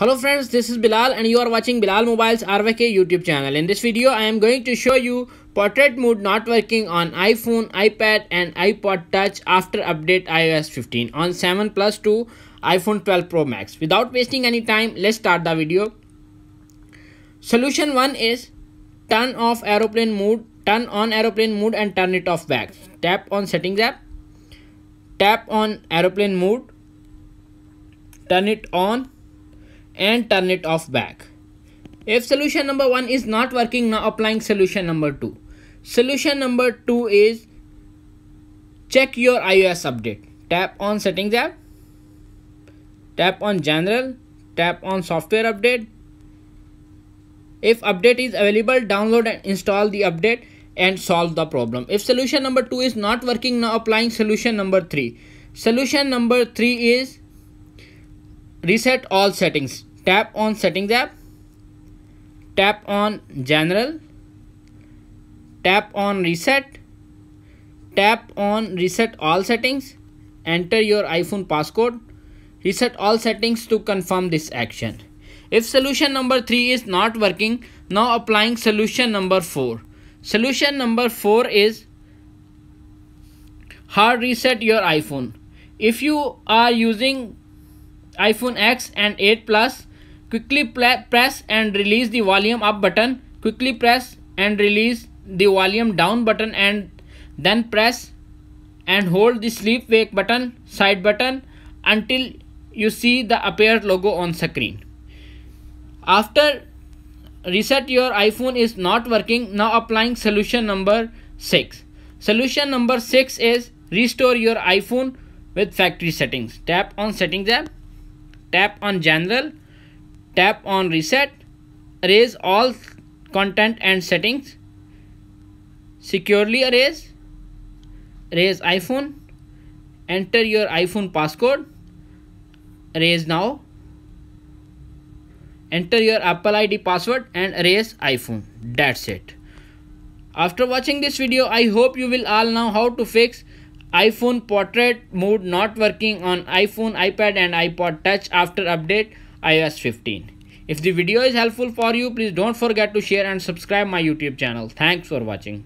Hello friends, this is Bilal and you are watching Bilal Mobiles RVK YouTube channel. In this video, I am going to show you portrait mode not working on iPhone, iPad and iPod touch after update iOS 15 on 7 plus 2 iPhone 12 Pro Max. Without wasting any time, let's start the video. Solution 1 is turn off aeroplane mode, turn on aeroplane mode and turn it off back. Tap on settings app, tap on aeroplane mode, turn it on and turn it off back. If solution number 1 is not working, now applying solution number 2. Solution number 2 is check your iOS update. Tap on settings app, tap on general, tap on software update. If update is available, download and install the update and solve the problem. If solution number 2 is not working, now applying solution number 3. Solution number 3 is reset all settings tap on settings app tap on general tap on reset tap on reset all settings enter your iphone passcode reset all settings to confirm this action if solution number 3 is not working now applying solution number 4 solution number 4 is hard reset your iphone if you are using iphone x and 8 plus Quickly press and release the volume up button. Quickly press and release the volume down button and then press and hold the sleep wake button, side button until you see the appear logo on screen. After reset your iPhone is not working, now applying solution number 6. Solution number 6 is restore your iPhone with factory settings. Tap on settings app, tap on general Tap on reset, erase all content and settings, securely erase, erase iPhone, enter your iPhone passcode, erase now, enter your Apple ID password and erase iPhone. That's it. After watching this video, I hope you will all know how to fix iPhone portrait mode not working on iPhone, iPad and iPod touch after update iOS 15. If the video is helpful for you, please don't forget to share and subscribe my YouTube channel. Thanks for watching.